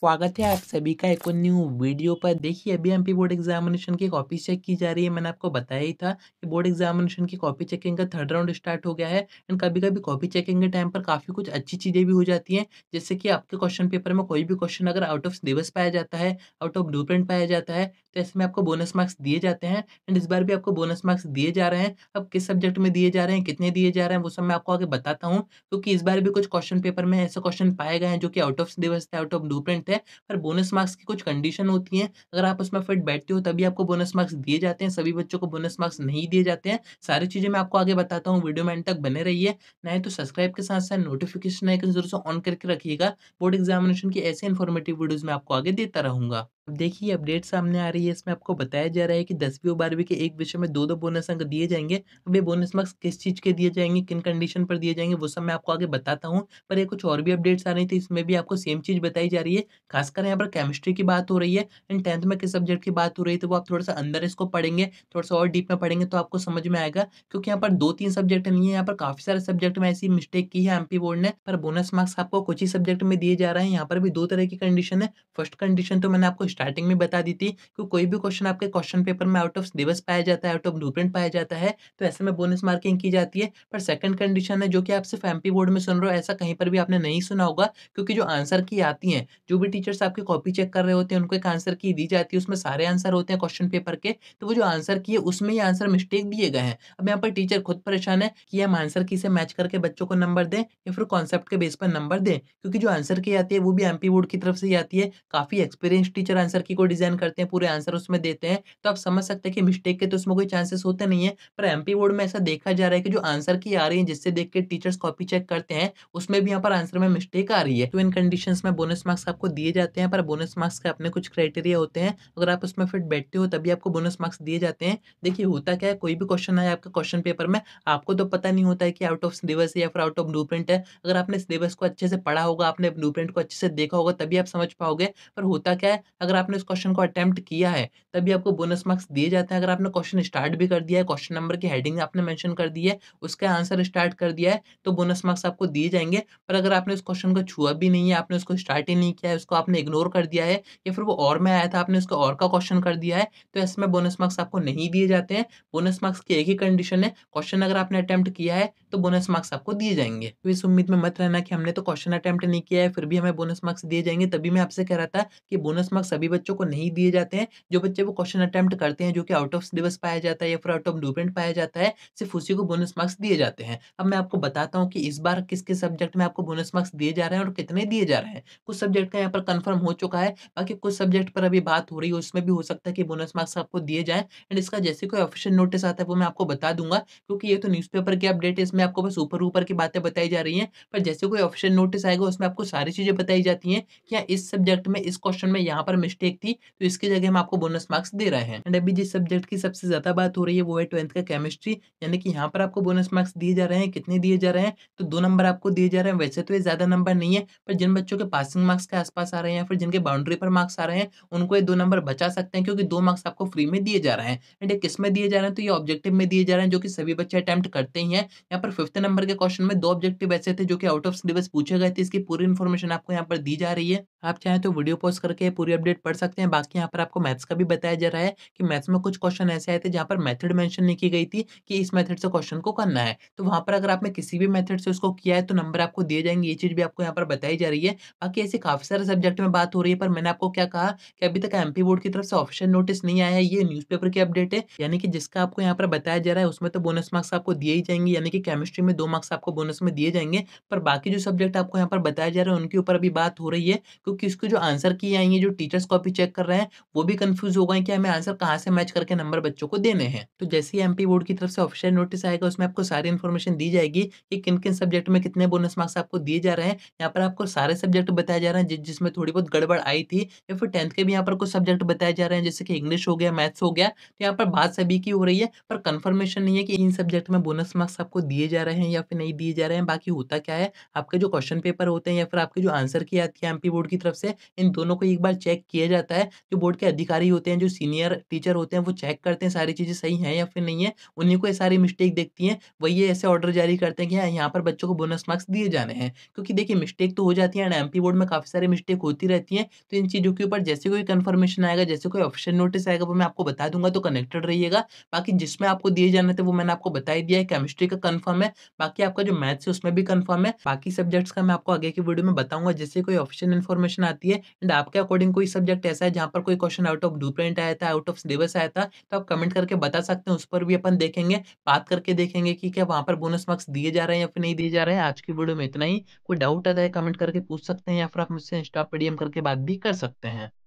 स्वागत है आप सभी का एक न्यू वीडियो पर देखिए अभी एमपी बोर्ड एग्जामिनेशन की कॉपी चेक की जा रही है मैंने आपको बताया ही था कि बोर्ड एग्जामिनेशन की कॉपी चेकिंग का थर्ड राउंड स्टार्ट हो गया है एंड कभी कभी कॉपी चेकिंग के टाइम पर काफ़ी कुछ अच्छी चीज़ें भी हो जाती हैं जैसे कि आपके क्वेश्चन पेपर में कोई भी क्वेश्चन अगर आउट ऑफ सिलेबस पाया जाता है आउट ऑफ ब्लू पाया जाता है तो ऐसे में आपको बोनस मार्क्स दिए जाते हैं एंड इस बार भी आपको बोनस मार्क्स दिए जा रहे हैं अब किस सब्जेक्ट में दिए जा रहे हैं कितने दिए जा रहे हैं वो सब मैं आपको आगे बताता हूँ क्योंकि इस बार भी कुछ क्वेश्चन पेपर में ऐसे क्वेश्चन पाए गए हैं जो कि आउट ऑफ सिलेबस थे आउट ऑफ ब्लू सकते हैं पर बोनस मार्क्स की कुछ कंडीशन होती हैं अगर आप उसमें फिट बैठते हो तभी आपको बोनस मार्क्स दिए जाते हैं सभी बच्चों को बोनस मार्क्स नहीं दिए जाते हैं सारी चीज़ें मैं आपको आगे बताता हूँ वीडियो में एंड तक बने रहिए नहीं तो सब्सक्राइब के साथ साथ नोटिफिकेशन आइकन जरूर से ऑन करके रखिएगा बोर्ड एग्जामिनेशन की ऐसे इन्फॉर्मेटिव वीडियोज़ मैं आपको आगे देता रहूँगा देखिए अपडेट सामने आ रही है इसमें आपको बताया जा रहा है कि दसवीं और बारहवीं के एक विषय में दो दो बोनस अंक दिए जाएंगे अब ये बोनस मार्क्स किस चीज़ के दिए जाएंगे किन कंडीशन पर दिए जाएंगे वो सब मैं आपको आगे बताता हूँ पर ये कुछ और भी अपडेट्स आ रही थी तो इसमें भी आपको सेम चीज़ बताई जा रही है खासकर यहाँ पर केमिस्ट्री की बात हो रही है एंड टेंथ में किस सब्जेक्ट की बात हो रही है तो वो आप थोड़ा सा अंदर इसको पढ़ेंगे थोड़ा सा और डीप में पढ़ेंगे तो आपको समझ में आएगा क्योंकि यहाँ पर दो तीन सब्जेक्ट नहीं है यहाँ पर काफ़ी सारे सब्जेक्ट में ऐसी मिस्टेक की है एमपी बोर्ड ने पर बोनस मार्क्स आपको कुछ ही सब्जेक्ट में दिए जा रहे हैं यहाँ पर भी दो तरह की कंडीशन है फर्स्ट कंडीशन तो मैंने आपको स्टार्टिंग में बता दी थी कि कोई भी क्वेश्चन आपके क्वेश्चन पेपर में आउट ऑफ सिलेबस पाया जाता है आउट ऑफ ब्लू पाया जाता है तो ऐसे में बोनस मार्किंग की जाती है पर सेकंड कंडीशन है जो कि आप सिर्फ एम बोर्ड में सुन रहे हो ऐसा कहीं पर भी आपने नहीं सुना होगा क्योंकि जो आंसर की आती है जो भी टीचर्स आपकी कॉपी चेक कर रहे होते हैं उनको एक आंसर की दी जाती है उसमें सारे आंसर होते हैं क्वेश्चन पेपर के तो वो जो आंसर की है उसमें ही आंसर मिस्टेक दिए गए हैं अब यहाँ पर टीचर खुद परेशान है कि हम आंसर की से मैच करके बच्चों को नंबर दें या फिर कॉन्सेप्ट के बेस पर नंबर दें क्योंकि जो आंसर की आती है वो भी एम बोर्ड की तरफ से ही आती है काफ़ी एक्सपीरियंस टीचर आंसर की को डिजाइन करते हैं पूरे आंसर उसमें देते हैं तो आप समझ सकते हैं कि मिस्टेक के तो उसमें कोई चांसेस होते नहीं है पर एमपी बोर्ड में ऐसा देखा जा रहा है कि जो आंसर की आ रही है जिससे देख के टीचर्स कॉपी चेक करते हैं उसमें भी यहाँ पर आंसर में मिस्टेक आ रही है तो इन कंडीशन में बोनस मार्क्स आपको दिए जाते हैं पर बोनस मार्क्स के अपने कुछ क्राइटेरिया होते हैं अगर आप उसमें फिट बैठते हो तभी आपको बोनस मार्क्स दिए जाते हैं देखिए होता क्या है कोई भी क्वेश्चन आए आपके क्वेश्चन पेपर में आपको तो पता नहीं होता है कि आउट ऑफ सिलेबस या फिर आउट ऑफ ब्लू है अगर आपने सिलेबस को अच्छे से पढ़ा होगा आपने ब्लू को अच्छे से देखा होगा तभी आप समझ पाओगे पर होता क्या है अगर आपने उस क्वेश्चन को अटैम्प्ट किया है तभी आपको बोनस मार्क्स दिए जाते हैं अगर आपने क्वेश्चन स्टार्ट भी कर दिया है क्वेश्चन नंबर की हेडिंग आपने मैंशन कर दी है उसका आंसर स्टार्ट कर दिया है तो बोनस मार्क्स आपको दिए जाएंगे पर अगर आपने उस क्वेश्चन को छुआ भी नहीं है आपने उसको स्टार्ट ही नहीं किया है उसको आपने इग्नोर कर दिया है या फिर वो और में आया था आपने उसको और का क्वेश्चन कर दिया है तो ऐसे बोनस मार्क्स आपको नहीं दिए जाते हैं बोनस मार्क्स की एक ही कंडीशन है क्वेश्चन अगर आपने अटैम्प्ट किया है तो बोनस मार्क्स आपको दिए जाएंगे तो इस उम्मीद में मत रहना कि हमने तो क्वेश्चन अटैम्प्ट नहीं किया है फिर भी हमें बोनस मार्क्स दिए जाएंगे तभी मैं आपसे कह रहा था कि बोनस मार्क्स सभी बच्चों को नहीं दिए जाते हैं जो बच्चे वो क्वेश्चन अटैम्प्ट करते हैं जो कि आउट ऑफ सिलेबस पाया जाता है या फिर आउट ऑफ डूपेंट पाया जाता है सिर्फ उसी को बोनस मार्क्स दिए जाते हैं अब मैं आपको बताता हूँ कि इस बार किस किस सब्जेक्ट में आपको बोनस मार्क्स दिए जा रहे हैं और कितने दिए जा रहे हैं कुछ सब्जेक्ट का यहाँ पर कन्फर्म हो चुका है बाकी कुछ सब्जेक्ट पर अभी बात हो रही है उसमें भी हो सकता है कि बोनस मार्क्स आपको दिए जाए एंड इसका जैसे कोई ऑफिशियल नोटिस आता है वो मैं आपको बता दूंगा क्योंकि ये तो न्यूज़पेपर की अपडेट है इसमें उसमें आपको बस ऊपर ऊपर की बातें बताई जा रही हैं पर जैसे कोई ऑप्शन नोटिस आएगा उसमें आपको सारी चीज़ें बताई जाती हैं कि हाँ इस सब्जेक्ट में इस क्वेश्चन में यहाँ पर मिस्टेक थी तो इसकी जगह हम आपको बोनस मार्क्स दे रहे हैं एंड अभी जिस सब्जेक्ट की सबसे ज़्यादा बात हो रही है वो है ट्वेल्थ का केमिस्ट्री यानी कि यहाँ पर आपको बोनस मार्क्स दिए जा रहे हैं कितने दिए जा रहे हैं तो दो नंबर आपको दिए जा रहे हैं वैसे तो ये ज़्यादा नंबर नहीं है पर जिन बच्चों के पासिंग मार्क्स के आसपास आ रहे हैं फिर जिनके बाउंड्री पर मार्क्स आ रहे हैं उनको ये दो नंबर बचा सकते हैं क्योंकि दो मार्क्स आपको फ्री में दिए जा रहे हैं एंड ये किस में दिए जा रहे हैं तो ये ऑब्जेक्टिव में दिए जा रहे हैं जो कि सभी बच्चे अटैम्प्ट करते ही हैं यहाँ पर फिफ्थ नंबर के क्वेश्चन में दो ऑब्जेक्टिव ऐसे थे जो कि आउट ऑफ सिलेबस पूछे गए थे इसकी पूरी इन्फॉर्मेशन आपको यहाँ पर दी जा रही है आप चाहें तो वीडियो पॉज करके पूरी अपडेट पढ़ सकते हैं बाकी यहाँ पर आपको मैथ्स का भी बताया जा रहा है कि मैथ्स में कुछ क्वेश्चन ऐसे आए थे जहाँ पर मेथड मेंशन नहीं की गई थी कि इस मेथड से क्वेश्चन को करना है तो वहाँ पर अगर आपने किसी भी मेथड से उसको किया है तो नंबर आपको दिए जाएंगे ये चीज़ भी आपको यहाँ पर बताई जा रही है बाकी ऐसे काफ़ी सारे सब्जेक्ट में बात हो रही है पर मैंने आपको क्या कहा कि अभी तक एम बोर्ड की तरफ से ऑफिशियल नोटिस नहीं आया है ये न्यूज़पेपर की अपडेट है यानी कि जिसका आपको यहाँ पर बताया जा रहा है उसमें तो बोनस मार्क्स आपको दिए ही जाएंगे यानी कि केमिस्ट्री में दो मार्क्स आपको बोनस में दिए जाएंगे पर बाकी जो सब्जेक्ट आपको यहाँ पर बताया जा रहा है उनके ऊपर अभी बात हो रही है क्योंकि उसके जो आंसर की आएंगे जो टीचर्स कॉपी चेक कर रहे हैं वो भी कंफ्यूज हो गए कि हमें आंसर कहाँ से मैच करके नंबर बच्चों को देने हैं तो जैसे ही एमपी बोर्ड की तरफ से ऑफिशियल नोटिस आएगा उसमें आपको सारी इन्फॉर्मेशन दी जाएगी कि किन किन सब्जेक्ट में कितने बोनस मार्क्स आपको दिए जा रहे हैं यहाँ पर आपको सारे सब्जेक्ट बताए जा रहे हैं जिसमें थोड़ी बहुत गड़बड़ आई थी या फिर टेंथ के भी यहाँ पर कुछ सब्जेक्ट बताए जा रहे हैं जैसे कि इंग्लिश हो गया मैथ्स हो गया तो यहाँ पर बात सभी की हो रही है पर कंफर्मेशन नहीं है कि इन सब्जेक्ट में बोनस मार्क्स आपको दिए जा रहे हैं या फिर नहीं दिए जा रहे हैं बाकी होता क्या है आपके जो क्वेश्चन पेपर होते हैं या फिर आपके जो आंसर की आती है एमपी बोर्ड की की तरफ से इन दोनों को एक बार चेक किया जाता है जो बोर्ड के अधिकारी होते हैं जो सीनियर टीचर होते हैं वो चेक करते हैं सारी चीज़ें सही हैं या फिर नहीं है उन्हीं को ये सारी मिस्टेक देखती हैं वही ऐसे ऑर्डर जारी करते हैं कि हाँ यहाँ पर बच्चों को बोनस मार्क्स दिए जाने हैं क्योंकि देखिए मिस्टेक तो हो जाती है एंड एम बोर्ड में काफ़ी सारी मिस्टेक होती रहती हैं तो इन चीज़ों के ऊपर जैसे कोई कन्फर्मेशन आएगा जैसे कोई ऑप्शन नोटिस आएगा वो मैं आपको बता दूंगा तो कनेक्टेड रहिएगा बाकी जिसमें आपको दिए जाने थे वो मैंने आपको बता ही दिया है केमिस्ट्री का कन्फर्म है बाकी आपका जो मैथ्स है उसमें भी कन्फर्म है बाकी सब्जेक्ट्स का मैं आपको आगे की वीडियो में बताऊंगा जैसे कोई ऑफिशियल इन्फॉर्मेशन इन्फॉर्मेशन आती है एंड आपके अकॉर्डिंग कोई सब्जेक्ट ऐसा है जहाँ पर कोई क्वेश्चन आउट ऑफ प्रिंट आया था आउट ऑफ सिलेबस आया था तो आप कमेंट करके बता सकते हैं उस पर भी अपन देखेंगे बात करके देखेंगे कि क्या वहाँ पर बोनस मार्क्स दिए जा रहे हैं या फिर नहीं दिए जा रहे हैं आज की वीडियो में इतना ही कोई डाउट आता है कमेंट करके पूछ सकते हैं या फिर आप मुझसे इंस्टा पे करके बात भी कर सकते हैं